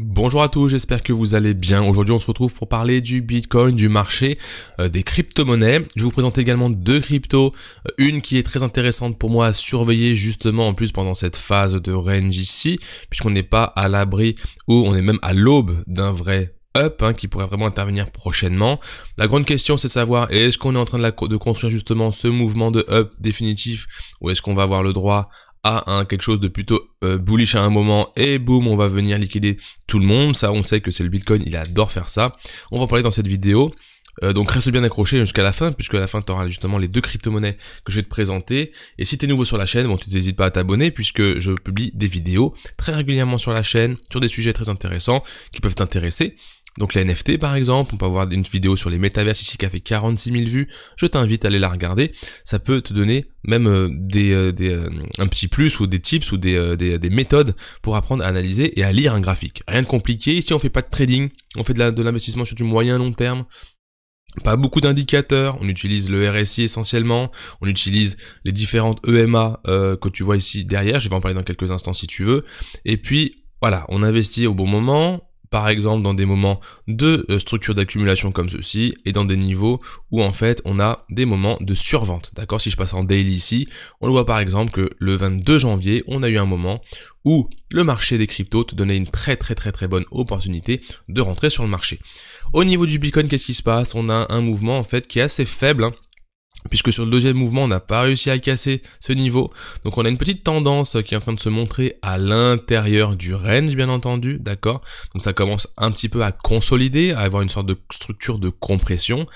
Bonjour à tous, j'espère que vous allez bien. Aujourd'hui, on se retrouve pour parler du Bitcoin, du marché, euh, des crypto-monnaies. Je vous présente également deux cryptos, euh, une qui est très intéressante pour moi à surveiller justement en plus pendant cette phase de range ici, puisqu'on n'est pas à l'abri ou on est même à l'aube d'un vrai up hein, qui pourrait vraiment intervenir prochainement. La grande question c'est savoir est-ce qu'on est en train de construire justement ce mouvement de up définitif ou est-ce qu'on va avoir le droit quelque chose de plutôt euh, bullish à un moment et boum, on va venir liquider tout le monde. Ça, on sait que c'est le Bitcoin, il adore faire ça. On va en parler dans cette vidéo. Euh, donc reste bien accroché jusqu'à la fin, puisque à la fin, tu auras justement les deux crypto-monnaies que je vais te présenter. Et si tu es nouveau sur la chaîne, bon, tu n'hésites pas à t'abonner, puisque je publie des vidéos très régulièrement sur la chaîne, sur des sujets très intéressants qui peuvent t'intéresser. Donc les NFT par exemple, on peut avoir une vidéo sur les métaverses ici qui a fait 46 000 vues, je t'invite à aller la regarder, ça peut te donner même euh, des, euh, des euh, un petit plus ou des tips ou des, des, des, méthodes pour apprendre à analyser et à lire un graphique. Rien de compliqué, ici on fait pas de trading, on fait de l'investissement sur du moyen long terme, pas beaucoup d'indicateurs, on utilise le RSI essentiellement, on utilise les différentes EMA que tu vois ici derrière, je vais en parler dans quelques instants si tu veux, et puis voilà, on investit au bon moment, par exemple dans des moments de euh, structure d'accumulation comme ceci et dans des niveaux où en fait on a des moments de survente. D'accord Si je passe en daily ici, on voit par exemple que le 22 janvier, on a eu un moment où le marché des cryptos te donnait une très très très très bonne opportunité de rentrer sur le marché. Au niveau du Bitcoin, qu'est-ce qui se passe On a un mouvement en fait qui est assez faible. Hein, puisque sur le deuxième mouvement, on n'a pas réussi à casser ce niveau. Donc on a une petite tendance qui est en train de se montrer à l'intérieur du range, bien entendu, d'accord Donc ça commence un petit peu à consolider, à avoir une sorte de structure de compression.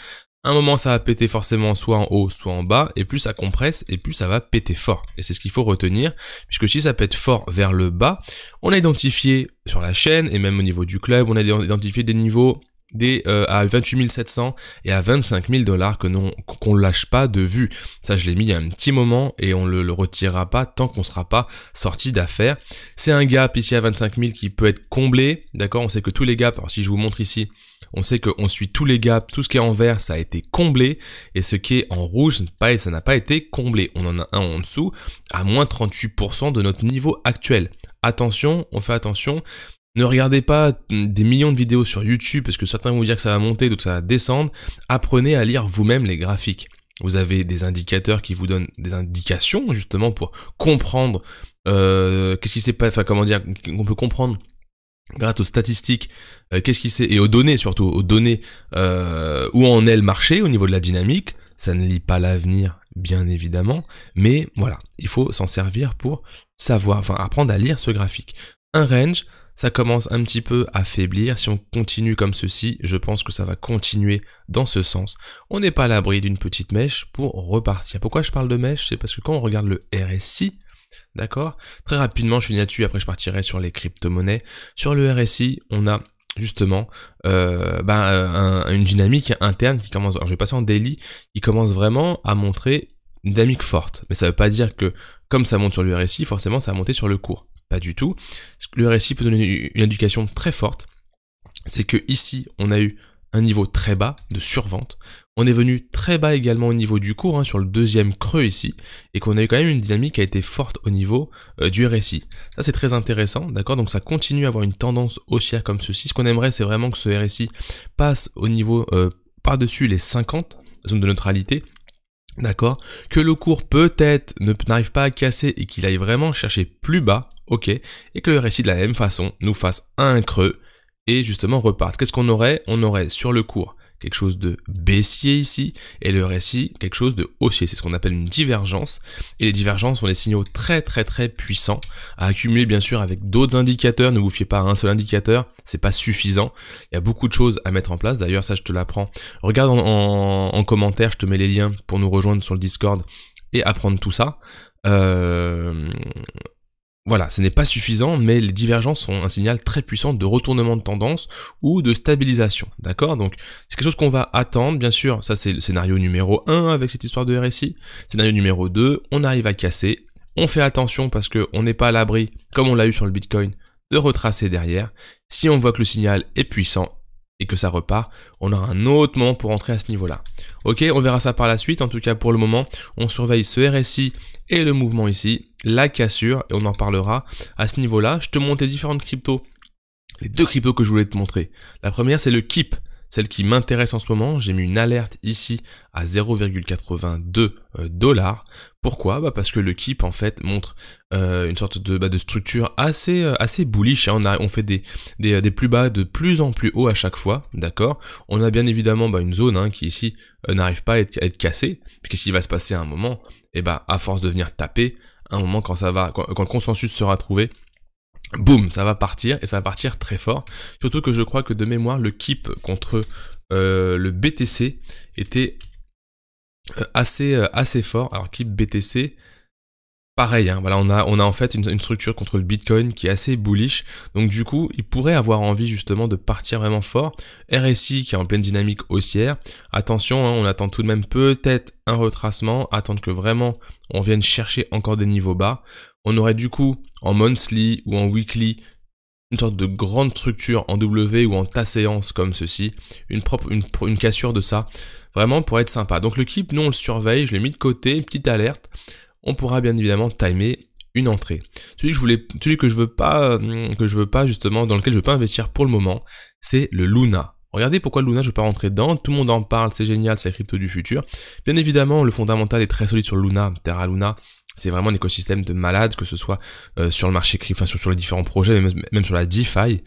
Un moment, ça va péter forcément soit en haut, soit en bas, et plus ça compresse, et plus ça va péter fort. Et c'est ce qu'il faut retenir, puisque si ça pète fort vers le bas, on a identifié sur la chaîne, et même au niveau du club, on a identifié des niveaux euh, à 28 700 et à 25 000 dollars que non qu'on lâche pas de vue. Ça, je l'ai mis il y a un petit moment et on le, le retirera pas tant qu'on sera pas sorti d'affaires. C'est un gap ici à 25 000 qui peut être comblé, d'accord On sait que tous les gaps. Alors si je vous montre ici, on sait qu'on suit tous les gaps, tout ce qui est en vert, ça a été comblé, et ce qui est en rouge, ça n'a pas été comblé. On en a un en dessous, à moins 38% de notre niveau actuel. Attention, on fait attention, ne regardez pas des millions de vidéos sur YouTube parce que certains vont vous dire que ça va monter, donc ça va descendre. Apprenez à lire vous-même les graphiques. Vous avez des indicateurs qui vous donnent des indications justement pour comprendre euh, qu'est-ce qui s'est passé, enfin comment dire, qu'on peut comprendre grâce aux statistiques, euh, qu'est-ce qui s'est et aux données surtout, aux données euh, où en est le marché au niveau de la dynamique. Ça ne lit pas l'avenir, bien évidemment, mais voilà, il faut s'en servir pour savoir, enfin apprendre à lire ce graphique. Un range, ça commence un petit peu à faiblir. Si on continue comme ceci, je pense que ça va continuer dans ce sens. On n'est pas à l'abri d'une petite mèche pour repartir. Pourquoi je parle de mèche C'est parce que quand on regarde le RSI, d'accord Très rapidement, je suis là-dessus, après je partirai sur les crypto-monnaies. Sur le RSI, on a justement euh, bah, une dynamique interne qui commence, alors je vais passer en daily, Il commence vraiment à montrer une dynamique forte. Mais ça ne veut pas dire que comme ça monte sur le RSI, forcément ça va monter sur le cours. Pas du tout. Le RSI peut donner une indication très forte. C'est que ici, on a eu un niveau très bas de survente. On est venu très bas également au niveau du cours, hein, sur le deuxième creux ici, et qu'on a eu quand même une dynamique qui a été forte au niveau euh, du RSI. Ça c'est très intéressant, d'accord Donc ça continue à avoir une tendance haussière comme ceci. Ce qu'on aimerait c'est vraiment que ce RSI passe au niveau euh, par-dessus les 50, zones de neutralité, D'accord Que le cours peut-être n'arrive pas à casser et qu'il aille vraiment chercher plus bas, OK, et que le récit de la même façon nous fasse un creux et justement reparte. Qu'est-ce qu'on aurait On aurait sur le cours quelque chose de baissier ici et le récit quelque chose de haussier. C'est ce qu'on appelle une divergence et les divergences sont des signaux très très très puissants à accumuler bien sûr avec d'autres indicateurs. Ne vous fiez pas à un seul indicateur, c'est pas suffisant. Il y a beaucoup de choses à mettre en place. D'ailleurs, ça je te l'apprends. Regarde en, en, commentaire, je te mets les liens pour nous rejoindre sur le Discord et apprendre tout ça. Euh, voilà, ce n'est pas suffisant, mais les divergences sont un signal très puissant de retournement de tendance ou de stabilisation, d'accord Donc c'est quelque chose qu'on va attendre, bien sûr, ça c'est le scénario numéro 1 avec cette histoire de RSI. Scénario numéro 2, on arrive à casser, on fait attention parce qu'on n'est pas à l'abri, comme on l'a eu sur le Bitcoin, de retracer derrière. Si on voit que le signal est puissant et que ça repart, on aura un autre moment pour entrer à ce niveau-là. Ok, on verra ça par la suite, en tout cas pour le moment, on surveille ce RSI et le mouvement ici, la cassure, et on en parlera à ce niveau-là. Je te montre les différentes cryptos, les deux cryptos que je voulais te montrer. La première, c'est le Keep, celle qui m'intéresse en ce moment. J'ai mis une alerte ici à 0,82 euh, dollars. Pourquoi bah, Parce que le Keep en fait, montre euh, une sorte de, bah, structure assez, euh, assez bullish. Hein. On, fait des, des, plus bas de plus en plus haut à chaque fois, d'accord On a bien évidemment bah, une zone hein, qui ici n'arrive pas à être, cassée. Qu'est-ce qui va se passer à un moment Et eh bah, à force de venir taper, un moment quand ça va, quand, le consensus sera trouvé, boum, ça va partir et ça va partir très fort. Surtout que je crois que de mémoire, le keep contre euh, le BTC était euh, assez, euh, assez fort. Alors keep BTC, Pareil, hein. voilà, on a, on a en fait une, structure contre le Bitcoin qui est assez bullish, donc du coup, il pourrait avoir envie justement de partir vraiment fort. RSI qui est en pleine dynamique haussière. Attention, hein, on attend tout de même peut-être un retracement, attendre que vraiment on vienne chercher encore des niveaux bas. On aurait du coup en monthly ou en weekly une sorte de grande structure en W ou en ta séance comme ceci, une, propre, une, une cassure de ça, vraiment pour être sympa. Donc le clip, nous on le surveille, je l'ai mis de côté, petite alerte on pourra bien évidemment timer une entrée. Celui que je voulais, celui que je veux pas, euh, que je veux pas justement, dans lequel je veux pas investir pour le moment, c'est le Luna. Regardez pourquoi Luna, je ne pas rentrer dedans, tout le monde en parle, c'est génial, c'est crypto du futur. Bien évidemment, le fondamental est très solide sur Luna, Terra Luna, c'est vraiment un écosystème de malades, que ce soit euh, sur le marché crypto, enfin sur, les différents projets, même, sur la DeFi.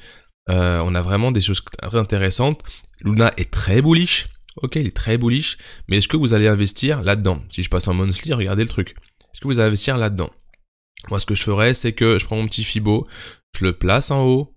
Euh, on a vraiment des choses très intéressantes. Luna est très bullish, ok, il est très bullish, mais est-ce que vous allez investir là-dedans Si je passe en monthly, regardez le truc. Est-ce que vous avez investir là-dedans Moi, ce que je ferais, c'est que je prends mon petit Fibo, je le place en haut.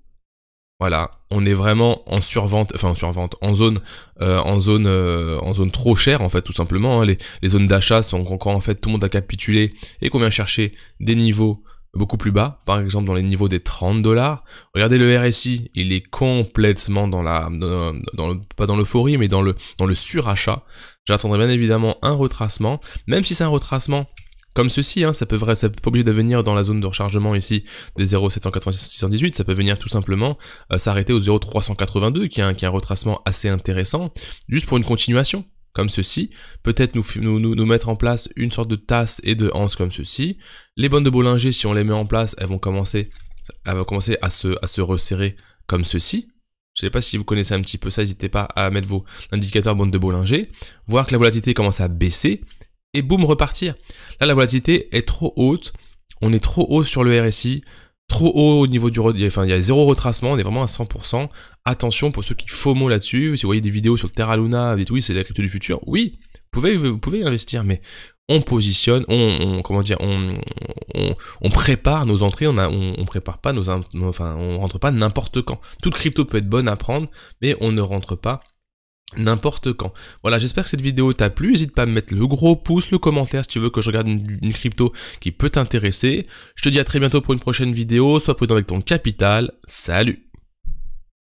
Voilà, on est vraiment en survente, enfin en survente, en zone, euh, en zone, euh, en zone trop chère en fait tout simplement. Hein. Les, zones d'achat sont encore en fait tout le monde a capitulé et qu'on vient chercher des niveaux beaucoup plus bas, par exemple dans les niveaux des 30 dollars. Regardez le RSI, il est complètement dans la, dans, le, pas dans l'euphorie, mais dans le, dans le surachat. J'attendrai bien évidemment un retracement, même si c'est un retracement comme ceci, hein, ça peut ça peut pas obligé de venir dans la zone de rechargement ici des 0,786,18, ça peut venir tout simplement euh, s'arrêter au 0,382, qui est, un, qui retracement assez intéressant, juste pour une continuation comme ceci, peut-être nous, nous, mettre en place une sorte de tasse et de hanse, comme ceci. Les bandes de Bollinger, si on les met en place, elles vont commencer, elles commencer à, se, à se resserrer comme ceci. Je ne sais pas si vous connaissez un petit peu ça, n'hésitez pas à mettre vos indicateurs bandes de Bollinger. Voir que la volatilité commence à baisser, et boum, repartir. Là, la volatilité est trop haute. On est trop haut sur le RSI, trop haut au niveau du... Enfin, il y a zéro retracement, on est vraiment à 100%. Attention pour ceux qui FOMO là-dessus. Si vous voyez des vidéos sur le Terra Luna, vous dites oui, c'est la crypto du futur. Oui, vous pouvez, vous pouvez investir, mais on positionne, on, comment dire, on, on, prépare nos entrées, on, a, on, prépare pas nos, enfin, on rentre pas n'importe quand. Toute crypto peut être bonne à prendre, mais on ne rentre pas n'importe quand. Voilà, j'espère que cette vidéo t'a plu, n'hésite pas à me mettre le gros pouce, le commentaire si tu veux que je regarde une, crypto qui peut t'intéresser. Je te dis à très bientôt pour une prochaine vidéo, sois prudent avec ton capital, salut